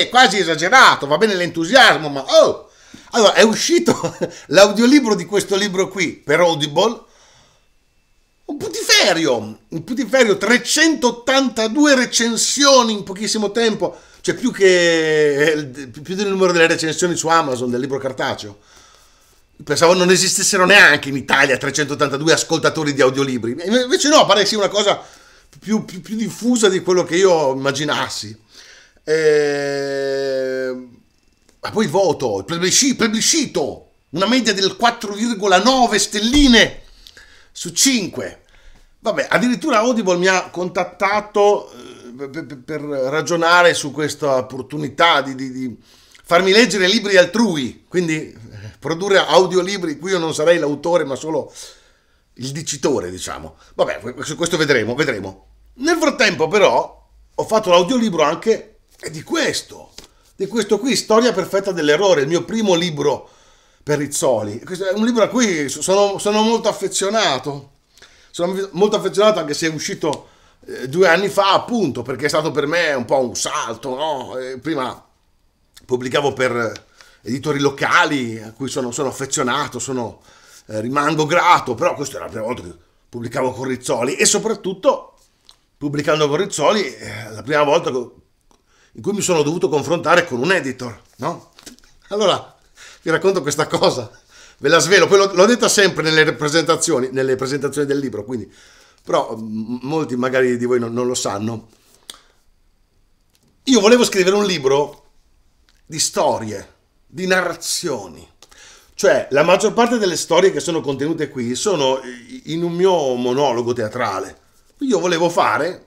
è quasi esagerato, va bene l'entusiasmo, ma oh! Allora, è uscito l'audiolibro di questo libro qui per Audible, un putiferio, un putiferio, 382 recensioni in pochissimo tempo, cioè più, che, eh, più del numero delle recensioni su Amazon del libro cartaceo. Pensavo non esistessero neanche in Italia 382 ascoltatori di audiolibri, invece no, pare sia una cosa più, più, più diffusa di quello che io immaginassi. Eh, ma poi voto, il plebiscito, una media del 4,9 stelline su 5. Vabbè, addirittura Audible mi ha contattato eh, per, per ragionare su questa opportunità di, di, di, farmi leggere libri altrui, quindi eh, produrre audiolibri cui io non sarei l'autore ma solo il dicitore, diciamo. Vabbè, questo vedremo, vedremo. Nel frattempo però ho fatto l'audiolibro anche è di questo, di questo qui, Storia perfetta dell'errore, il mio primo libro per Rizzoli. Questo è un libro a cui sono, sono molto affezionato, sono molto affezionato anche se è uscito eh, due anni fa, appunto, perché è stato per me un po' un salto, no? eh, prima pubblicavo per eh, editori locali a cui sono, sono affezionato, sono, eh, rimango grato, però questa era la prima volta che pubblicavo con Rizzoli e soprattutto pubblicando con Rizzoli eh, la prima volta in cui mi sono dovuto confrontare con un editor, no? Allora, vi racconto questa cosa, ve la svelo, poi l'ho detta sempre nelle presentazioni, nelle presentazioni del libro, quindi, però molti magari di voi non, non lo sanno. Io volevo scrivere un libro di storie, di narrazioni. Cioè, la maggior parte delle storie che sono contenute qui sono in un mio monologo teatrale. Io volevo fare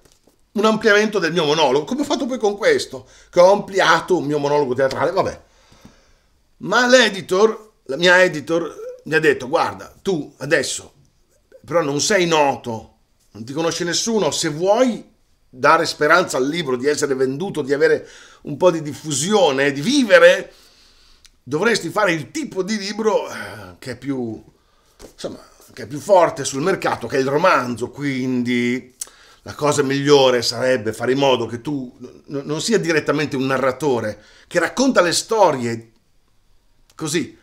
un ampliamento del mio monologo, come ho fatto poi con questo, che ho ampliato un mio monologo teatrale, vabbè. Ma l'editor, la mia editor, mi ha detto, guarda, tu adesso, però non sei noto, non ti conosce nessuno, se vuoi dare speranza al libro di essere venduto, di avere un po' di diffusione, di vivere, dovresti fare il tipo di libro eh, che è più, insomma, che è più forte sul mercato, che è il romanzo, quindi la cosa migliore sarebbe fare in modo che tu non sia direttamente un narratore che racconta le storie così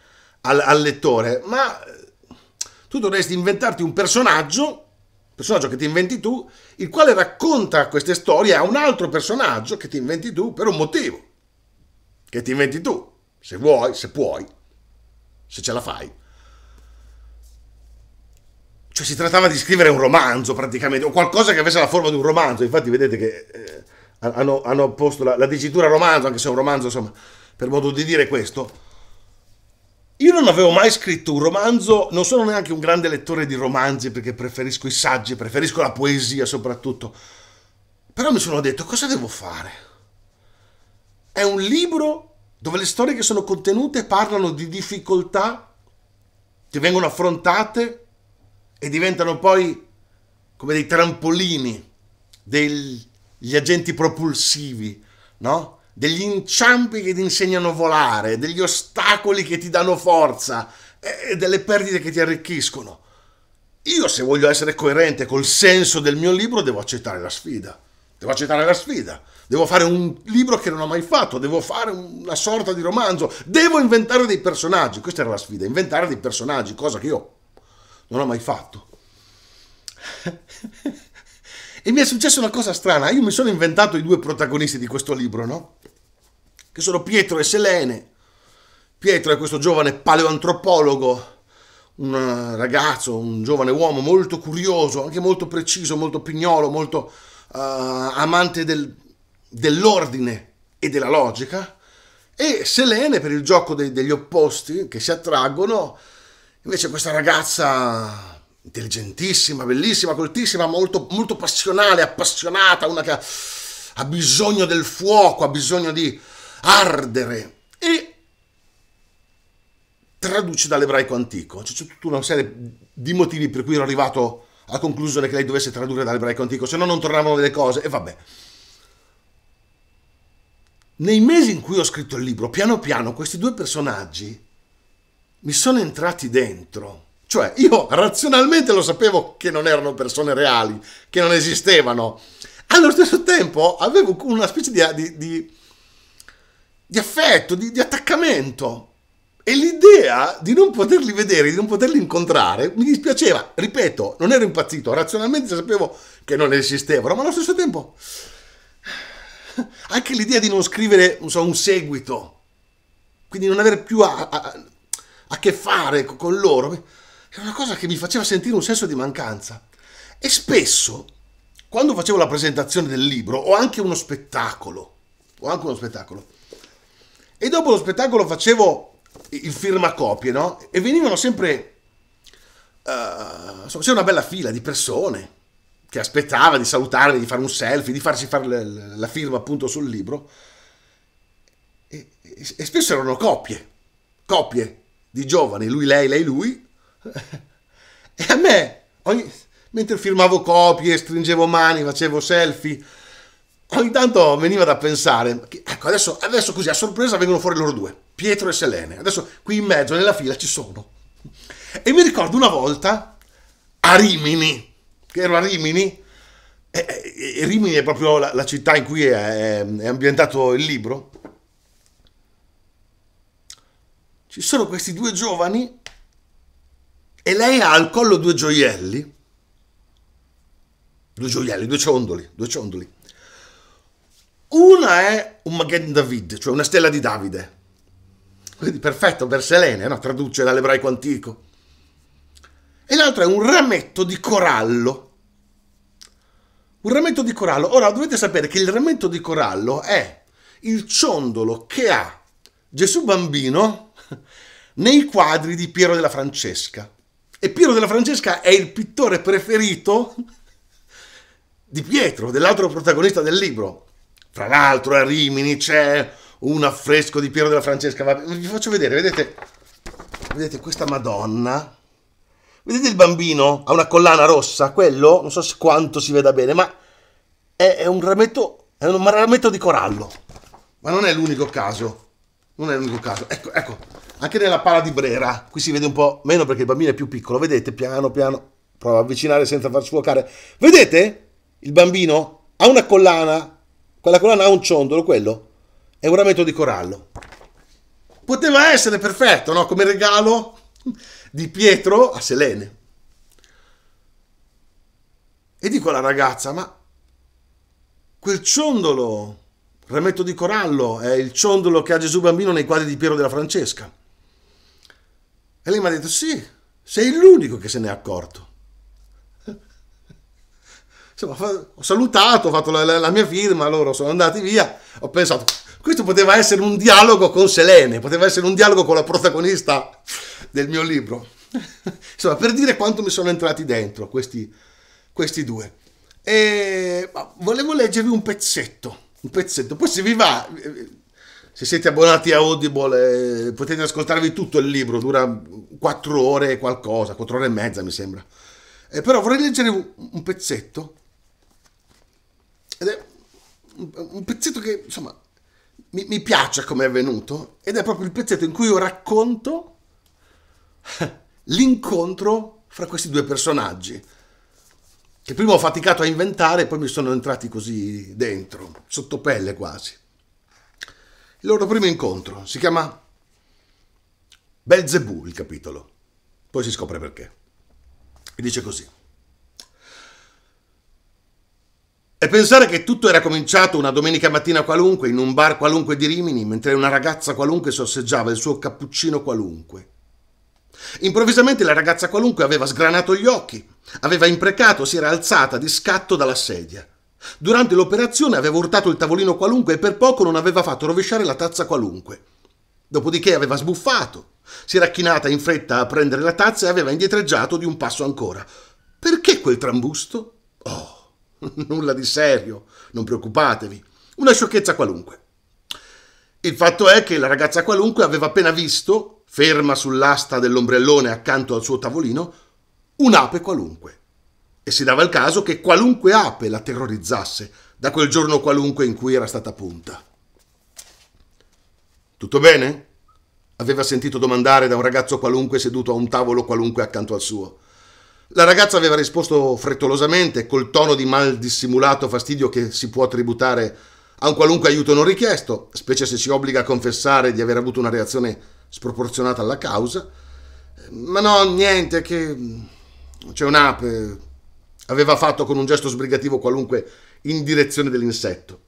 al, al lettore, ma eh, tu dovresti inventarti un personaggio personaggio che ti inventi tu, il quale racconta queste storie a un altro personaggio che ti inventi tu per un motivo, che ti inventi tu, se vuoi, se puoi, se ce la fai. Cioè si trattava di scrivere un romanzo praticamente, o qualcosa che avesse la forma di un romanzo. Infatti vedete che eh, hanno, hanno, posto la, la dicitura romanzo, anche se è un romanzo, insomma, per modo di dire questo. Io non avevo mai scritto un romanzo, non sono neanche un grande lettore di romanzi perché preferisco i saggi, preferisco la poesia soprattutto. Però mi sono detto cosa devo fare? È un libro dove le storie che sono contenute parlano di difficoltà che vengono affrontate e diventano poi come dei trampolini degli agenti propulsivi, no? degli inciampi che ti insegnano a volare, degli ostacoli che ti danno forza e delle perdite che ti arricchiscono. Io se voglio essere coerente col senso del mio libro devo accettare la sfida, devo accettare la sfida, devo fare un libro che non ho mai fatto, devo fare una sorta di romanzo, devo inventare dei personaggi, questa era la sfida, inventare dei personaggi, cosa che io non l'ho mai fatto. e mi è successa una cosa strana, io mi sono inventato i due protagonisti di questo libro, no? Che sono Pietro e Selene. Pietro è questo giovane paleoantropologo, un eh, ragazzo, un giovane uomo molto curioso, anche molto preciso, molto pignolo, molto uh, amante del, dell'ordine e della logica. E Selene, per il gioco dei, degli opposti che si attraggono, Invece questa ragazza intelligentissima, bellissima, coltissima, molto, molto passionale, appassionata, una che ha, ha bisogno del fuoco, ha bisogno di ardere. E traduce dall'ebraico antico. C'è tutta una serie di motivi per cui ero arrivato alla conclusione che lei dovesse tradurre dall'ebraico antico, se no non tornavano delle cose e vabbè. Nei mesi in cui ho scritto il libro, piano piano questi due personaggi mi sono entrati dentro. Cioè, io razionalmente lo sapevo che non erano persone reali, che non esistevano. Allo stesso tempo avevo una specie di, di, di, di affetto, di attaccamento. E l'idea di non poterli vedere, di non poterli incontrare, mi dispiaceva. Ripeto, non ero impazzito, razionalmente sapevo che non esistevano, ma allo stesso tempo anche l'idea di non scrivere so, un seguito, quindi non avere più a, a, a che fare con loro, era una cosa che mi faceva sentire un senso di mancanza. E spesso, quando facevo la presentazione del libro, o anche uno spettacolo, o anche uno spettacolo, e dopo lo spettacolo facevo il firmacopie, no? E venivano sempre... Uh, c'era una bella fila di persone che aspettava di salutarmi, di fare un selfie, di farsi fare la, la firma appunto sul libro. E, e, e spesso erano coppie, coppie di giovane, lui, lei, lei, lui. E a me, ogni, mentre firmavo copie, stringevo mani, facevo selfie, ogni tanto veniva da pensare, che, ecco, adesso, adesso così a sorpresa vengono fuori loro due, Pietro e Selene. Adesso qui in mezzo, nella fila, ci sono. E mi ricordo una volta a Rimini, che ero a Rimini, e, e, e Rimini è proprio la, la, città in cui è, è, è ambientato il libro, ci sono questi due giovani e lei ha al collo due gioielli, due gioielli, due ciondoli, due ciondoli. Una è un Maghen David, cioè una stella di Davide, quindi perfetto per Selene, no? traduce dall'ebraico antico. E l'altra è un rametto di corallo. Un rametto di corallo. Ora dovete sapere che il rametto di corallo è il ciondolo che ha Gesù bambino nei quadri di Piero della Francesca. E Piero della Francesca è il pittore preferito di Pietro, dell'altro protagonista del libro. Fra l'altro a Rimini c'è un affresco di Piero della Francesca. vi faccio vedere, vedete, vedete questa Madonna. Vedete il bambino? Ha una collana rossa, quello, non so quanto si veda bene, ma è, è un rametto, è un rametto di corallo. Ma non è l'unico caso. Non è l'unico caso. Ecco, ecco, anche nella pala di Brera, qui si vede un po' meno perché il bambino è più piccolo, vedete, piano piano, prova a avvicinare senza far sfocare, vedete? Il bambino ha una collana, quella collana ha un ciondolo, quello è un rametto di corallo. Poteva essere perfetto, no? Come regalo di Pietro a Selene. E dico alla ragazza, ma quel ciondolo, rametto di corallo, è il ciondolo che ha Gesù bambino nei quadri di Piero della Francesca. E lei mi ha detto, sì, sei l'unico che se n'è accorto. Insomma, ho salutato, ho fatto la, la, la mia firma, loro sono andati via, ho pensato, questo poteva essere un dialogo con Selene, poteva essere un dialogo con la protagonista del mio libro. Insomma, per dire quanto mi sono entrati dentro questi, questi due. E volevo leggervi un pezzetto, un pezzetto. Poi se vi va, eh, se siete abbonati a Audible eh, potete ascoltarvi tutto il libro, dura 4 ore e qualcosa, 4 ore e mezza mi sembra. Eh, però vorrei leggere un pezzetto, ed è un pezzetto che insomma mi, mi piace come è venuto, ed è proprio il pezzetto in cui io racconto l'incontro fra questi due personaggi, che prima ho faticato a inventare e poi mi sono entrati così dentro, sotto pelle quasi il loro primo incontro. Si chiama Belzebù il capitolo. Poi si scopre perché. E dice così. E pensare che tutto era cominciato una domenica mattina qualunque, in un bar qualunque di Rimini, mentre una ragazza qualunque sorseggiava il suo cappuccino qualunque. Improvvisamente la ragazza qualunque aveva sgranato gli occhi, aveva imprecato, si era alzata di scatto dalla sedia. Durante l'operazione aveva urtato il tavolino qualunque e per poco non aveva fatto rovesciare la tazza qualunque. Dopodiché aveva sbuffato, si era chinata in fretta a prendere la tazza e aveva indietreggiato di un passo ancora. Perché quel trambusto? Oh, nulla di serio, non preoccupatevi, una sciocchezza qualunque. Il fatto è che la ragazza qualunque aveva appena visto, ferma sull'asta dell'ombrellone accanto al suo tavolino, un'ape qualunque e si dava il caso che qualunque ape la terrorizzasse da quel giorno qualunque in cui era stata punta. Tutto bene? aveva sentito domandare da un ragazzo qualunque seduto a un tavolo qualunque accanto al suo. La ragazza aveva risposto frettolosamente, col tono di mal dissimulato fastidio che si può tributare a un qualunque aiuto non richiesto, specie se si obbliga a confessare di aver avuto una reazione sproporzionata alla causa. Ma no, niente, che c'è un'ape, aveva fatto con un gesto sbrigativo qualunque in direzione dell'insetto.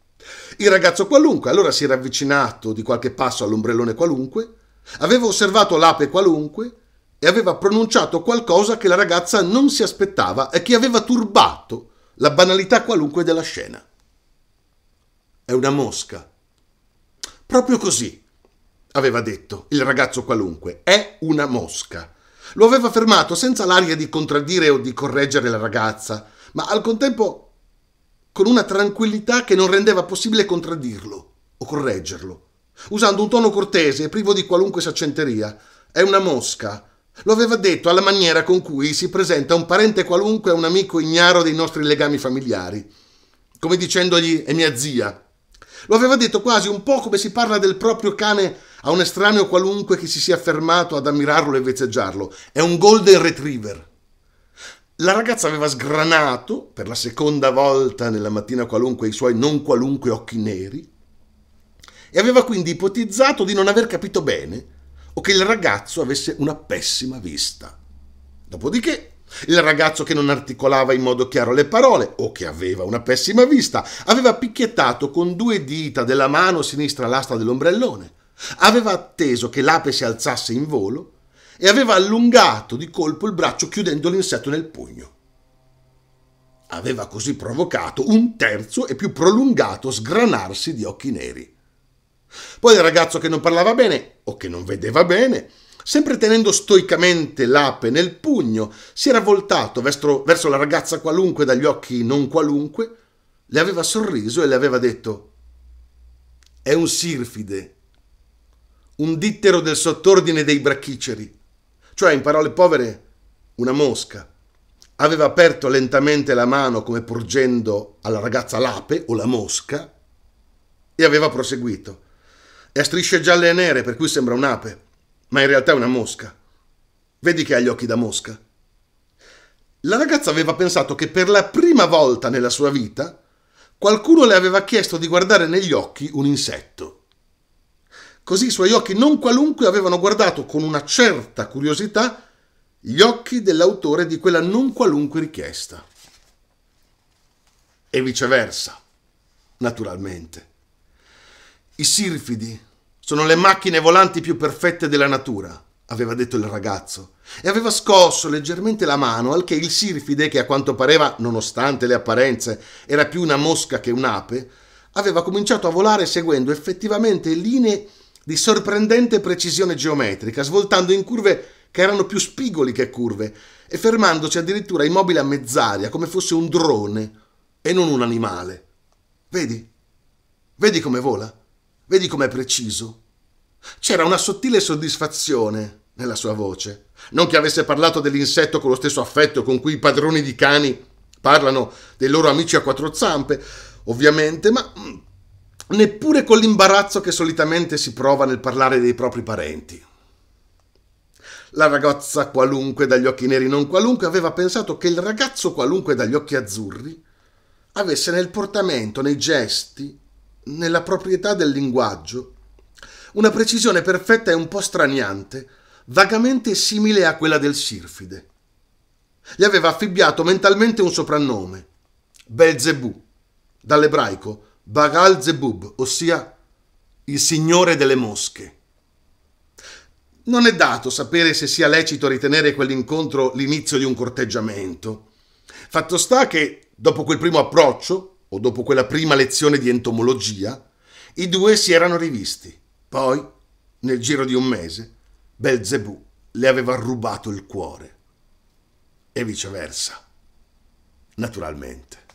Il ragazzo qualunque allora si era avvicinato di qualche passo all'ombrellone qualunque, aveva osservato l'ape qualunque e aveva pronunciato qualcosa che la ragazza non si aspettava e che aveva turbato la banalità qualunque della scena. È una mosca. Proprio così, aveva detto il ragazzo qualunque, è una mosca. Lo aveva fermato senza l'aria di contraddire o di correggere la ragazza, ma al contempo con una tranquillità che non rendeva possibile contraddirlo o correggerlo, usando un tono cortese e privo di qualunque saccenteria. È una mosca. Lo aveva detto alla maniera con cui si presenta un parente qualunque a un amico ignaro dei nostri legami familiari, come dicendogli è mia zia. Lo aveva detto quasi un po' come si parla del proprio cane a un estraneo qualunque che si sia fermato ad ammirarlo e vezzeggiarlo. È un golden retriever. La ragazza aveva sgranato per la seconda volta nella mattina qualunque i suoi non qualunque occhi neri e aveva quindi ipotizzato di non aver capito bene o che il ragazzo avesse una pessima vista. Dopodiché, il ragazzo che non articolava in modo chiaro le parole o che aveva una pessima vista aveva picchiettato con due dita della mano sinistra l'asta dell'ombrellone Aveva atteso che l'ape si alzasse in volo e aveva allungato di colpo il braccio chiudendo l'insetto nel pugno. Aveva così provocato un terzo e più prolungato sgranarsi di occhi neri. Poi il ragazzo che non parlava bene o che non vedeva bene, sempre tenendo stoicamente l'ape nel pugno, si era voltato verso, verso la ragazza qualunque dagli occhi non qualunque, le aveva sorriso e le aveva detto: È un sirfide un dittero del sottordine dei brachiceri, cioè in parole povere una mosca. Aveva aperto lentamente la mano come porgendo alla ragazza l'ape o la mosca e aveva proseguito. È a strisce gialle e nere, per cui sembra un'ape, ma in realtà è una mosca. Vedi che ha gli occhi da mosca. La ragazza aveva pensato che per la prima volta nella sua vita qualcuno le aveva chiesto di guardare negli occhi un insetto. Così i suoi occhi non qualunque avevano guardato con una certa curiosità gli occhi dell'autore di quella non qualunque richiesta. E viceversa, naturalmente. I sirfidi sono le macchine volanti più perfette della natura, aveva detto il ragazzo, e aveva scosso leggermente la mano al che il sirfide, che a quanto pareva, nonostante le apparenze, era più una mosca che un'ape, aveva cominciato a volare seguendo effettivamente linee di sorprendente precisione geometrica, svoltando in curve che erano più spigoli che curve e fermandosi addirittura immobile a mezz'aria come fosse un drone e non un animale. Vedi? Vedi come vola? Vedi com'è preciso? C'era una sottile soddisfazione nella sua voce. Non che avesse parlato dell'insetto con lo stesso affetto con cui i padroni di cani parlano dei loro amici a quattro zampe, ovviamente, ma mm, neppure con l'imbarazzo che solitamente si prova nel parlare dei propri parenti. La ragazza qualunque dagli occhi neri non qualunque aveva pensato che il ragazzo qualunque dagli occhi azzurri avesse nel portamento, nei gesti, nella proprietà del linguaggio, una precisione perfetta e un po' straniante, vagamente simile a quella del Sirfide. Gli aveva affibbiato mentalmente un soprannome, Belzebù, dall'ebraico Bagal Zebub, ossia il signore delle mosche. Non è dato sapere se sia lecito ritenere quell'incontro l'inizio di un corteggiamento. Fatto sta che, dopo quel primo approccio, o dopo quella prima lezione di entomologia, i due si erano rivisti. Poi, nel giro di un mese, Belzebù le aveva rubato il cuore. E viceversa. Naturalmente.